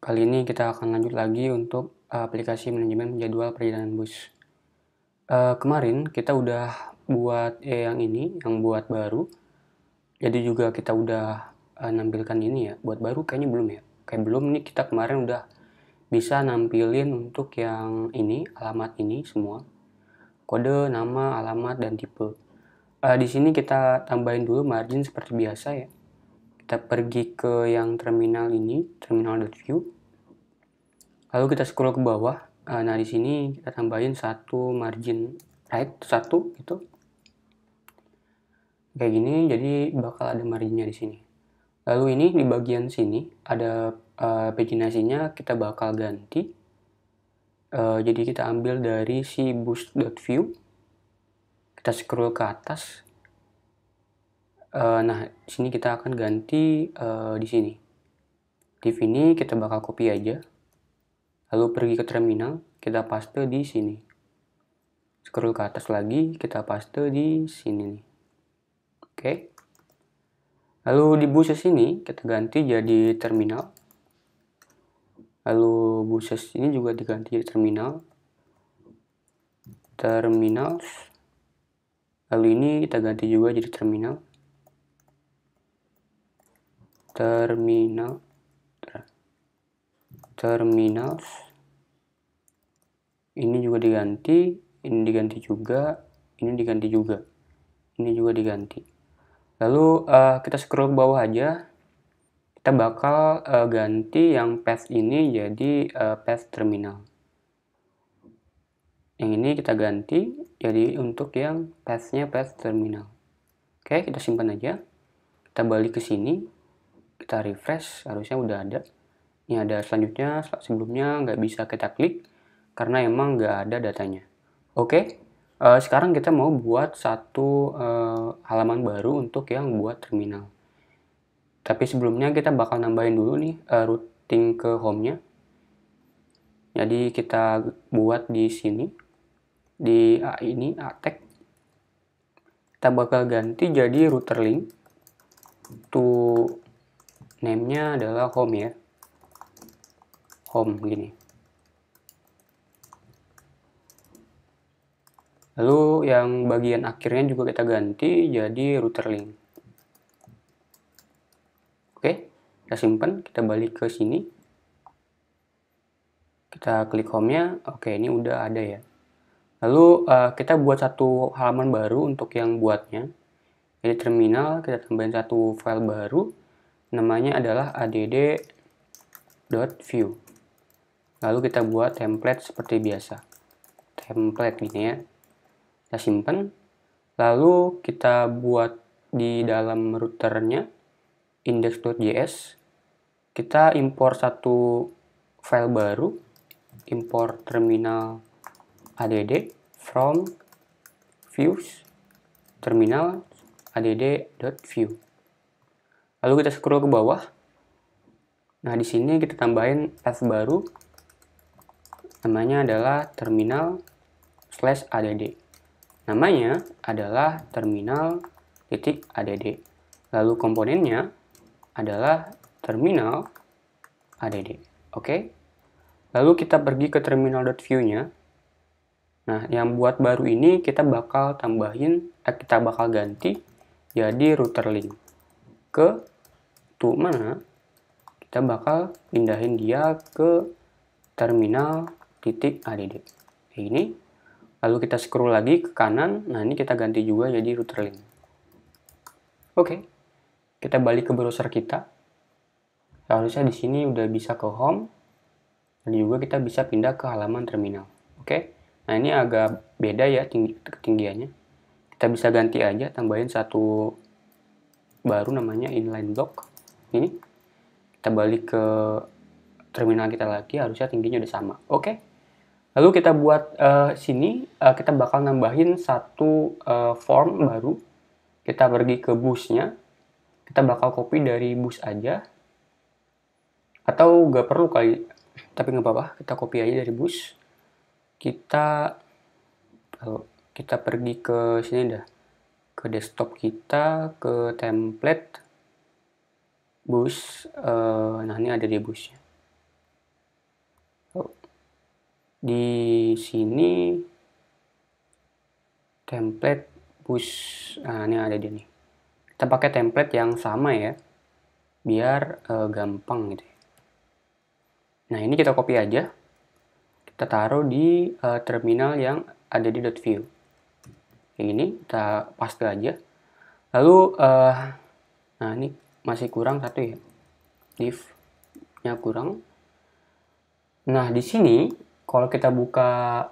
Kali ini kita akan lanjut lagi untuk eh, aplikasi manajemen jadwal perjalanan bus. Uh, kemarin kita udah buat eh, yang ini, yang buat baru. Jadi juga kita udah uh, nampilkan ini ya. Buat baru kayaknya belum ya. Kayak belum nih kita kemarin udah bisa nampilin untuk yang ini, alamat ini semua. Kode, nama, alamat, dan tipe. Uh, di sini kita tambahin dulu margin seperti biasa ya kita pergi ke yang terminal ini, terminal view Lalu kita scroll ke bawah. Eh, nah, di sini kita tambahin satu margin right, satu gitu. Kayak gini, jadi bakal ada marginnya di sini. Lalu ini di bagian sini ada uh, paginasinya kita bakal ganti. Uh, jadi kita ambil dari si boost view Kita scroll ke atas, Uh, nah, di sini kita akan ganti uh, di sini. Div ini kita bakal copy aja. Lalu pergi ke terminal, kita paste di sini. Scroll ke atas lagi, kita paste di sini nih. Oke. Okay. Lalu di buses ini kita ganti jadi terminal. Lalu buses ini juga diganti jadi terminal. Terminals. Lalu ini kita ganti juga jadi terminal terminal terminals ini juga diganti ini diganti juga ini diganti juga ini juga diganti lalu uh, kita scroll ke bawah aja kita bakal uh, ganti yang path ini jadi uh, path terminal yang ini kita ganti jadi untuk yang pathnya path terminal oke kita simpan aja kita balik ke sini kita refresh harusnya udah ada ini ada selanjutnya sebelumnya nggak bisa kita klik karena emang nggak ada datanya oke okay. uh, eh, sekarang kita mau buat satu uh, halaman baru untuk yang buat terminal tapi sebelumnya kita bakal nambahin dulu nih uh, routing ke home-nya jadi kita buat di sini di A ah, ini atek ah, kita bakal ganti jadi router link to namenya adalah home ya home gini lalu yang bagian akhirnya juga kita ganti jadi router link oke kita simpan kita balik ke sini kita klik home-nya oke ini udah ada ya lalu eh, kita buat satu halaman baru untuk yang buatnya jadi terminal kita tambahin satu file baru namanya adalah add.view lalu kita buat template seperti biasa template gini gitu ya kita simpan lalu kita buat di dalam routernya index.js kita import satu file baru import terminal add from views terminal add.view Lalu kita scroll ke bawah. Nah, di sini kita tambahin F baru. Namanya adalah terminal slash add. Namanya adalah terminal titik add. Lalu komponennya adalah terminal add. Oke. Okay? Lalu kita pergi ke terminal.view-nya. Nah, yang buat baru ini kita bakal tambahin, eh, kita bakal ganti jadi router link ke tuh mana kita bakal pindahin dia ke terminal titik add kayak ini lalu kita scroll lagi ke kanan nah ini kita ganti juga jadi router link oke kita balik ke browser kita seharusnya di sini udah bisa ke home dan juga kita bisa pindah ke halaman terminal oke nah ini agak beda ya tinggi ketinggiannya kita bisa ganti aja tambahin satu baru namanya inline block ini kita balik ke terminal kita lagi harusnya tingginya udah sama oke okay? lalu kita buat uh, sini uh, kita bakal nambahin satu uh, form baru kita pergi ke busnya kita bakal copy dari bus aja atau gak perlu kali tapi nggak apa-apa kita copy aja dari bus kita kita pergi ke sini dah ke desktop kita ke template bus uh, nah ini ada di busnya oh. di sini template bus nah ini ada di sini kita pakai template yang sama ya biar uh, gampang gitu ya. nah ini kita copy aja kita taruh di uh, terminal yang ada di .view kayak gini kita paste aja lalu uh, nah ini masih kurang satu ya div kurang nah di sini kalau kita buka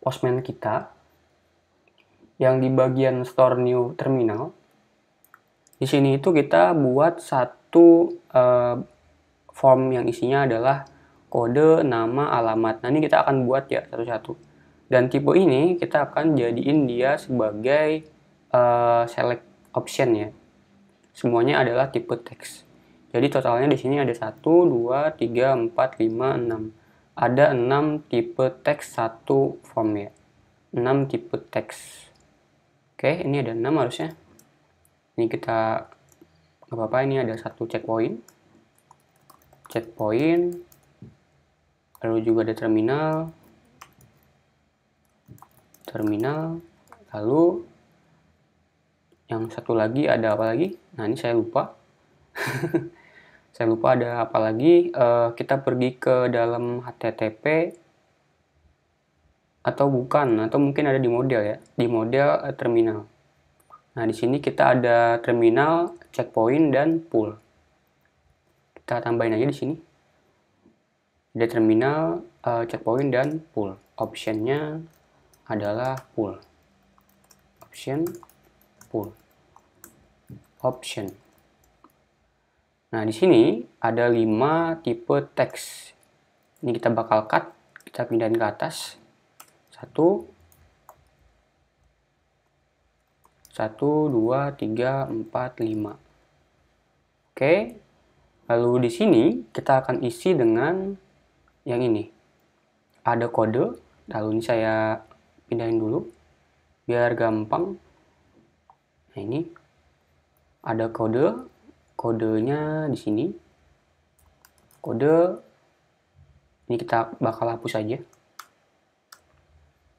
postman kita yang di bagian store new terminal di sini itu kita buat satu uh, form yang isinya adalah kode nama alamat nah ini kita akan buat ya satu-satu dan tipe ini kita akan jadiin dia sebagai uh, select option ya. Semuanya adalah tipe teks. Jadi totalnya di sini ada 1, 2, 3, 4, 5, 6. Ada 6 tipe teks satu form ya. 6 tipe teks. Oke, ini ada 6 harusnya. Ini kita apa-apa ini ada satu checkpoint. Checkpoint. Lalu juga ada terminal terminal lalu yang satu lagi ada apa lagi nah ini saya lupa saya lupa ada apa lagi uh, kita pergi ke dalam HTTP atau bukan atau mungkin ada di model ya di model uh, terminal nah di sini kita ada terminal checkpoint dan pool kita tambahin aja di sini ada terminal uh, checkpoint dan pool optionnya adalah pull. Option pull. Option. Nah, di sini ada lima tipe teks. Ini kita bakal cut, kita pindahin ke atas. Satu, satu, dua, tiga, empat, lima. Oke, lalu di sini kita akan isi dengan yang ini. Ada kode, lalu ini saya pindahin dulu biar gampang nah ini ada kode kodenya di sini kode ini kita bakal hapus aja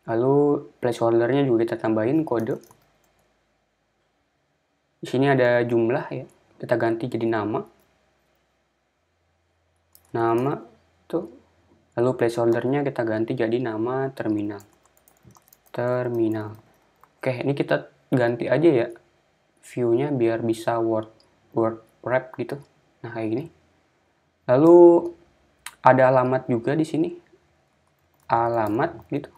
lalu placeholdernya juga kita tambahin kode di sini ada jumlah ya kita ganti jadi nama nama tuh lalu placeholdernya kita ganti jadi nama terminal terminal. Oke, ini kita ganti aja ya view-nya biar bisa word word wrap gitu. Nah, kayak gini. Lalu ada alamat juga di sini. Alamat gitu.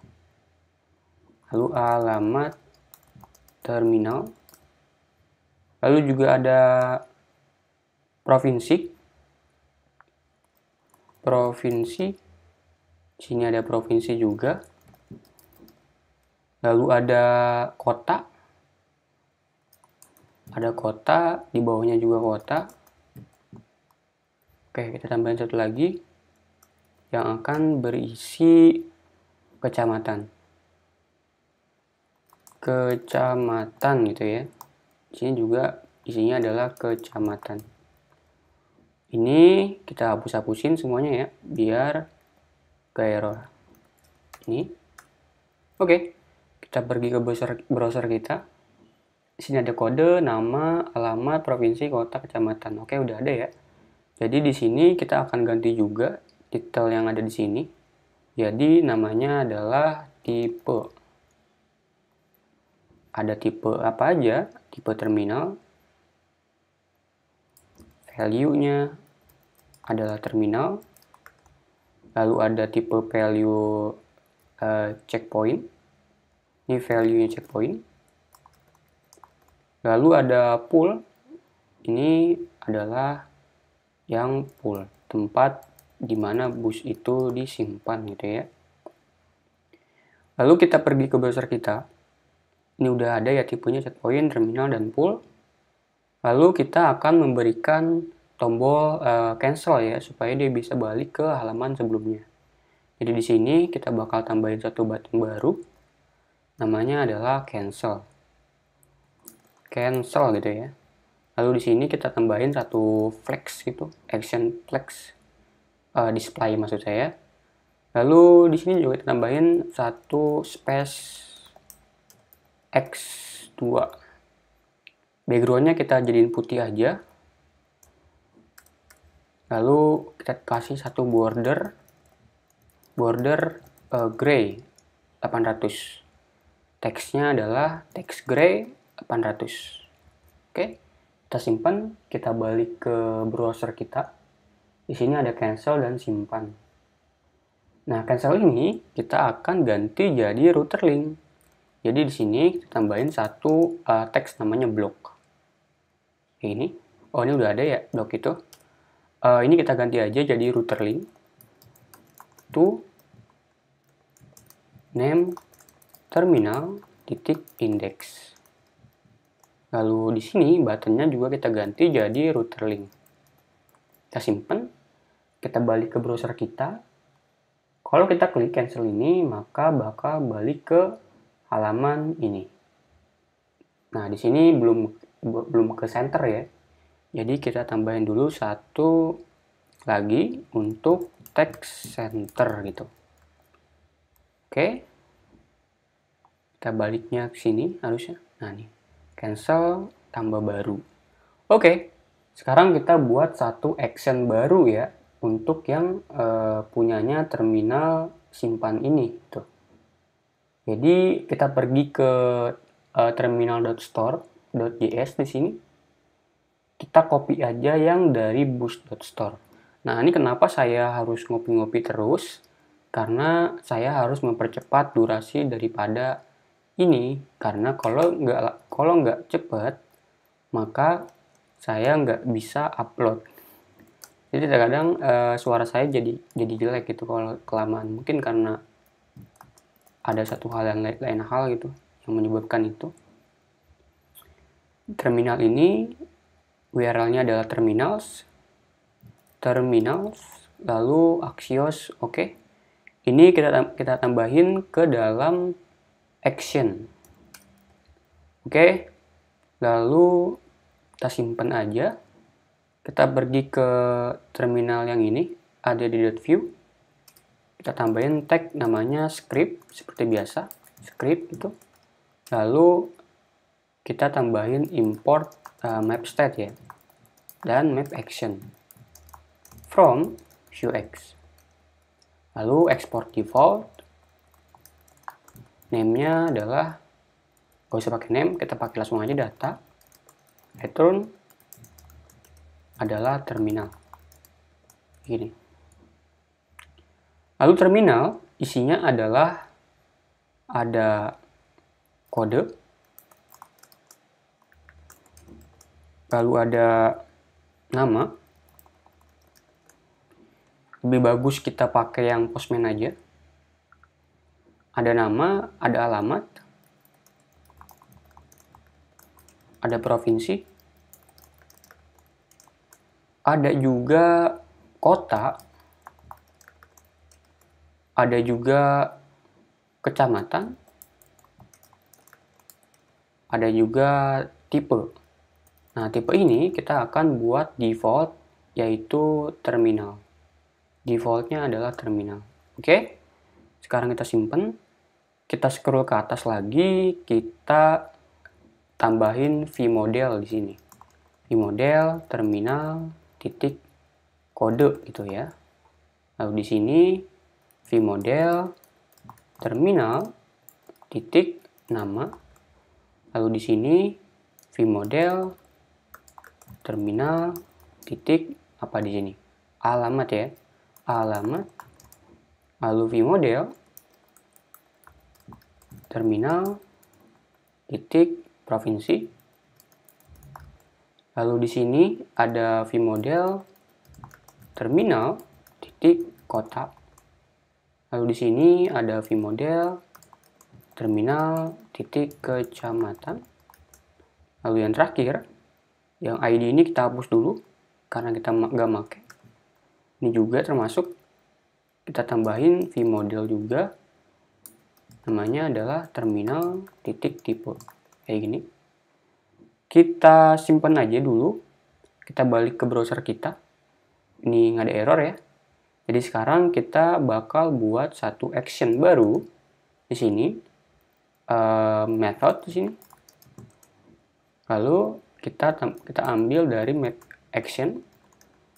Lalu alamat terminal. Lalu juga ada provinsi. Provinsi. Sini ada provinsi juga lalu ada kota ada kota di bawahnya juga kota oke kita tambahin satu lagi yang akan berisi kecamatan kecamatan gitu ya sini juga isinya adalah kecamatan ini kita hapus-hapusin semuanya ya biar gak error ini oke okay kita pergi ke browser, browser kita sini ada kode nama alamat provinsi kota kecamatan oke udah ada ya jadi di sini kita akan ganti juga detail yang ada di sini jadi namanya adalah tipe ada tipe apa aja tipe terminal value-nya adalah terminal lalu ada tipe value uh, checkpoint ini value-nya checkpoint lalu ada pool ini adalah yang pool tempat di mana bus itu disimpan gitu ya lalu kita pergi ke browser kita ini udah ada ya tipenya checkpoint, terminal, dan pool lalu kita akan memberikan tombol uh, cancel ya supaya dia bisa balik ke halaman sebelumnya. Jadi di sini kita bakal tambahin satu button baru namanya adalah cancel cancel gitu ya lalu di sini kita tambahin satu flex gitu action flex uh, display maksud saya lalu di sini juga kita tambahin satu space x2 backgroundnya kita jadiin putih aja lalu kita kasih satu border border uh, gray 800 teksnya adalah teks gray 800 oke kita simpan kita balik ke browser kita di sini ada cancel dan simpan nah cancel ini kita akan ganti jadi router link jadi di sini kita tambahin satu uh, teks namanya blok ini oh ini udah ada ya blok itu uh, ini kita ganti aja jadi router link to name terminal titik index. Lalu di sini buttonnya juga kita ganti jadi router link. Kita simpan, kita balik ke browser kita. Kalau kita klik cancel ini, maka bakal balik ke halaman ini. Nah, di sini belum belum ke center ya. Jadi kita tambahin dulu satu lagi untuk text center gitu. Oke kita baliknya ke sini harusnya nah nih cancel tambah baru oke sekarang kita buat satu action baru ya untuk yang e, punyanya terminal simpan ini tuh. Gitu. Jadi kita pergi ke e, eh, terminal.store.js di sini. Kita copy aja yang dari boost.store. Nah, ini kenapa saya harus ngopi-ngopi terus? Karena saya harus mempercepat durasi daripada ini karena kalau nggak kalau nggak cepat maka saya nggak bisa upload jadi terkadang e, suara saya jadi jadi jelek gitu kalau kelamaan mungkin karena ada satu hal yang lain, lain hal gitu yang menyebabkan itu terminal ini URL-nya adalah terminals terminals lalu axios oke okay. ini kita kita tambahin ke dalam action oke okay. lalu kita simpan aja kita pergi ke terminal yang ini ada di .view kita tambahin tag namanya script seperti biasa script itu lalu kita tambahin import uh, map state ya dan map action from x. lalu export default Nemnya adalah gak usah pakai name, kita pakai langsung aja data. Return adalah terminal. Gini. Lalu terminal isinya adalah ada kode, lalu ada nama. Lebih bagus kita pakai yang postman aja ada nama, ada alamat, ada provinsi, ada juga kota, ada juga kecamatan, ada juga tipe. Nah, tipe ini kita akan buat default yaitu terminal. Defaultnya adalah terminal. Oke, sekarang kita simpan. Kita scroll ke atas lagi, kita tambahin v model di sini. v model terminal titik kode gitu ya. Lalu di sini v model terminal titik nama. Lalu di sini v model terminal titik apa di sini? Alamat ya. Alamat lalu v model terminal titik provinsi lalu di sini ada v model terminal titik kota lalu di sini ada v model terminal titik kecamatan lalu yang terakhir yang ID ini kita hapus dulu karena kita nggak make ini juga termasuk kita tambahin v model juga namanya adalah terminal titik tipe kayak gini kita simpan aja dulu kita balik ke browser kita ini nggak ada error ya jadi sekarang kita bakal buat satu action baru di sini uh, method di sini lalu kita kita ambil dari map action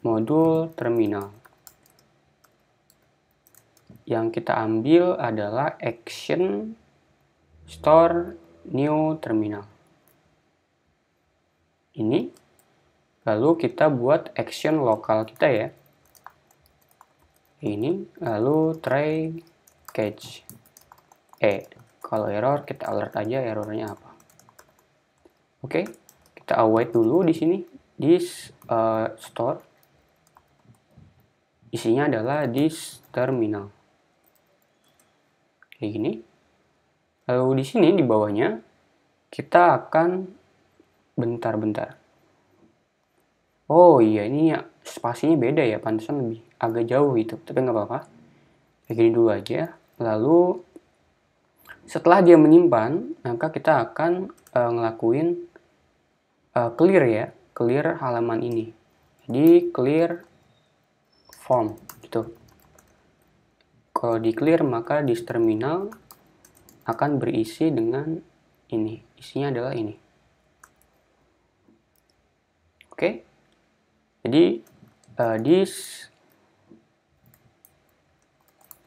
modul terminal yang kita ambil adalah action store new terminal. Ini. Lalu kita buat action lokal kita ya. Ini. Lalu try catch. eh Kalau error kita alert aja errornya apa. Oke. Okay. Kita await dulu di sini. this uh, eh, store. Isinya adalah this terminal kayak gini. Lalu di sini di bawahnya kita akan bentar-bentar. Oh iya ini ya, spasinya beda ya, pantesan lebih agak jauh itu, tapi nggak apa-apa. Kayak gini dulu aja. Lalu setelah dia menyimpan, maka kita akan uh, ngelakuin uh, clear ya, clear halaman ini. Jadi clear form gitu. Kalau di clear maka di terminal akan berisi dengan ini. Isinya adalah ini. Oke. Okay? Jadi uh, eh, this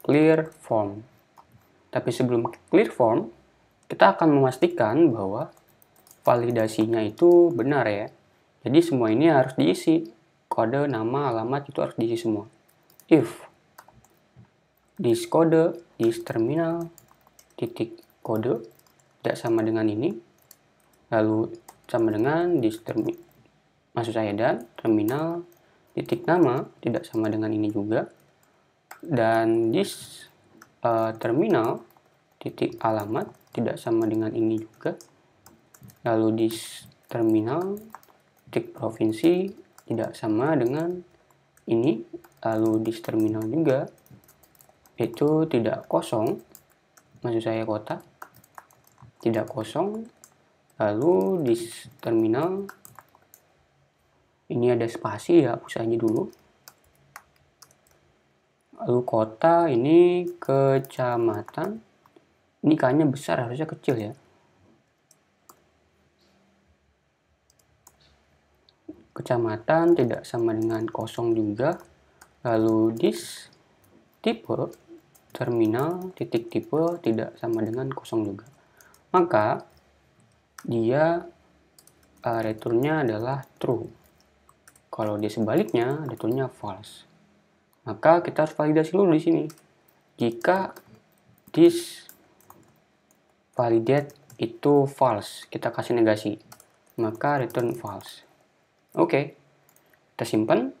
clear form. Tapi sebelum clear form, kita akan memastikan bahwa validasinya itu benar ya. Jadi semua ini harus diisi. Kode, nama, alamat itu harus diisi semua. If dis kode dis terminal titik kode tidak sama dengan ini lalu sama dengan dis terminal, maksud saya dan terminal titik nama tidak sama dengan ini juga dan dis uh, terminal titik alamat tidak sama dengan ini juga lalu dis terminal titik provinsi tidak sama dengan ini lalu dis terminal juga itu tidak kosong maksud saya kotak tidak kosong lalu di terminal ini ada spasi ya hapus aja dulu lalu kota ini kecamatan ini kayaknya besar harusnya kecil ya kecamatan tidak sama dengan kosong juga lalu dis tipe terminal titik tipe tidak sama dengan kosong juga. Maka dia uh, returnnya adalah true. Kalau dia sebaliknya, returnnya false. Maka kita harus validasi dulu di sini. Jika this validate itu false, kita kasih negasi. Maka return false. Oke, okay. kita simpan.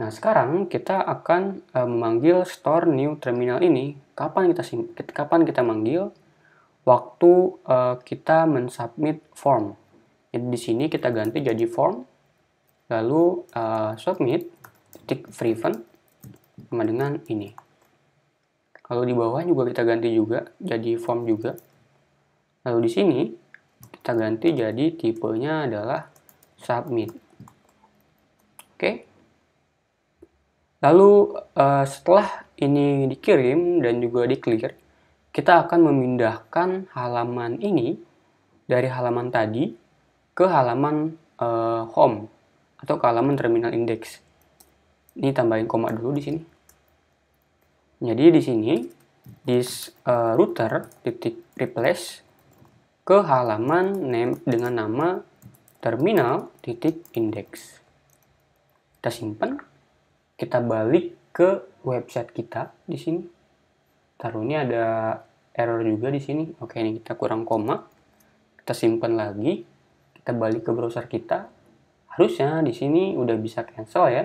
Nah, sekarang kita akan uh, memanggil store new terminal ini. Kapan kita kapan kita manggil? Waktu uh, kita mensubmit form. Jadi di sini kita ganti jadi form, lalu uh, submit titik event sama dengan ini. kalau di bawah juga kita ganti juga jadi form juga. Lalu di sini kita ganti jadi tipenya adalah submit. Oke. Okay? Lalu uh, setelah ini dikirim dan juga di clear, kita akan memindahkan halaman ini dari halaman tadi ke halaman uh, home atau ke halaman terminal index. Ini tambahin koma dulu di sini. Jadi di sini di uh, router titik replace ke halaman name dengan nama terminal titik index. Kita simpan kita balik ke website kita di sini. Taruh ini ada error juga di sini. Oke, ini kita kurang koma. Kita simpan lagi. Kita balik ke browser kita. Harusnya di sini udah bisa cancel ya.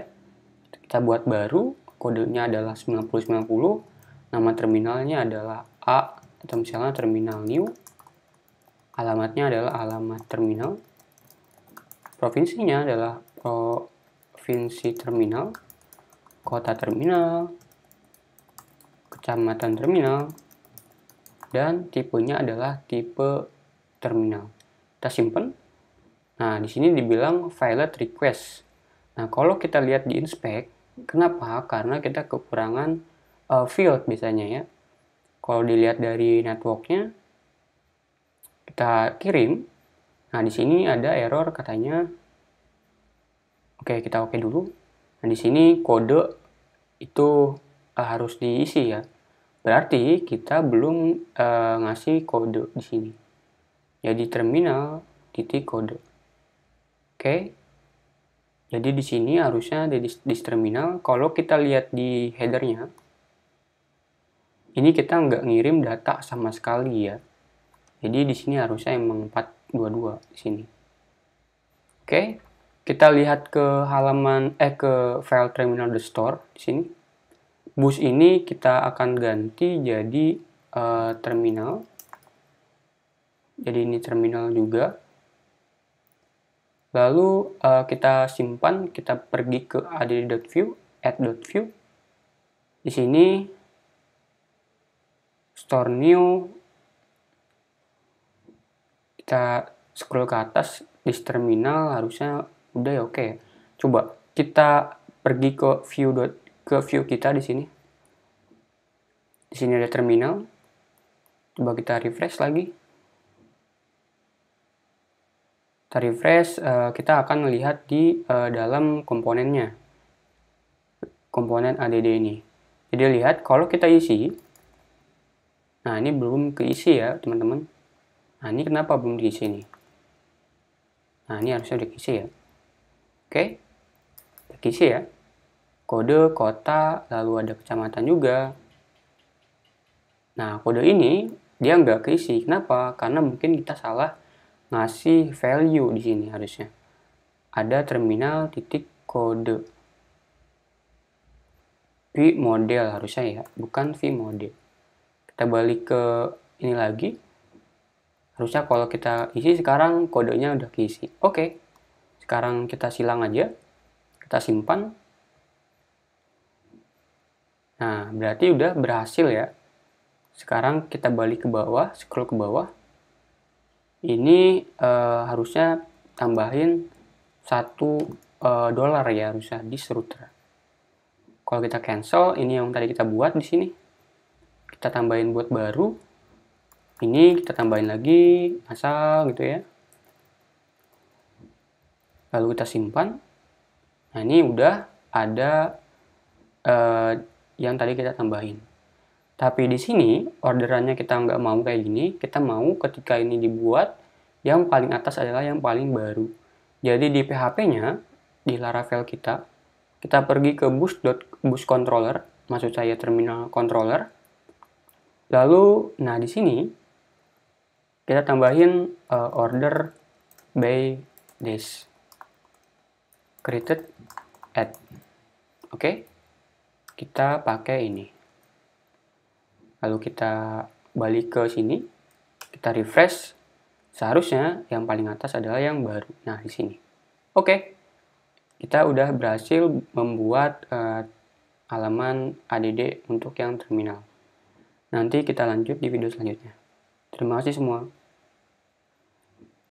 Kita buat baru. Kodenya adalah 9090. Nama terminalnya adalah A atau misalnya terminal new. Alamatnya adalah alamat terminal. Provinsinya adalah provinsi terminal kota terminal, kecamatan terminal, dan tipenya adalah tipe terminal. Kita simpan. Nah, di sini dibilang file request. Nah, kalau kita lihat di inspect, kenapa? Karena kita kekurangan uh, field biasanya ya. Kalau dilihat dari networknya, kita kirim. Nah, di sini ada error katanya. Oke, kita oke okay dulu. Nah, di sini kode itu eh, harus diisi ya. Berarti kita belum uh, ngasih kode di sini. Jadi terminal titik kode. Oke. Okay. Jadi di sini harusnya di, di, di terminal. Kalau kita lihat di headernya, ini kita nggak ngirim data sama sekali ya. Jadi di sini harusnya emang 422 di sini. Oke. Okay. Kita lihat ke halaman eh ke file terminal the store di sini. Bus ini kita akan ganti jadi uh, terminal. Jadi ini terminal juga. Lalu uh, kita simpan, kita pergi ke add.view, add.view. Di sini store new kita scroll ke atas di terminal harusnya udah ya oke okay. coba kita pergi ke view dot ke view kita di sini di sini ada terminal coba kita refresh lagi kita refresh eh, kita akan melihat di eh, dalam komponennya komponen ADD ini jadi lihat kalau kita isi nah ini belum keisi ya teman-teman nah ini kenapa belum diisi nih nah ini harusnya udah keisi ya Oke, kita kisi ya. Kode kota, lalu ada kecamatan juga. Nah, kode ini dia nggak keisi. Kenapa? Karena mungkin kita salah ngasih value di sini harusnya. Ada terminal titik kode. V model harusnya ya, bukan V model. Kita balik ke ini lagi. Harusnya kalau kita isi sekarang kodenya udah keisi. Oke. Okay. Sekarang kita silang aja, kita simpan. Nah, berarti udah berhasil ya. Sekarang kita balik ke bawah, scroll ke bawah. Ini eh, harusnya tambahin satu eh, dolar ya harusnya di router. Kalau kita cancel, ini yang tadi kita buat di sini. Kita tambahin buat baru. Ini kita tambahin lagi asal gitu ya lalu kita simpan nah ini udah ada uh, yang tadi kita tambahin tapi di sini orderannya kita nggak mau kayak gini kita mau ketika ini dibuat yang paling atas adalah yang paling baru jadi di PHP nya di Laravel kita kita pergi ke bus controller maksud saya terminal controller lalu nah di sini kita tambahin uh, order by days created at oke okay? kita pakai ini lalu kita balik ke sini kita refresh seharusnya yang paling atas adalah yang baru nah di sini oke okay. kita udah berhasil membuat uh, halaman ADD untuk yang terminal nanti kita lanjut di video selanjutnya terima kasih semua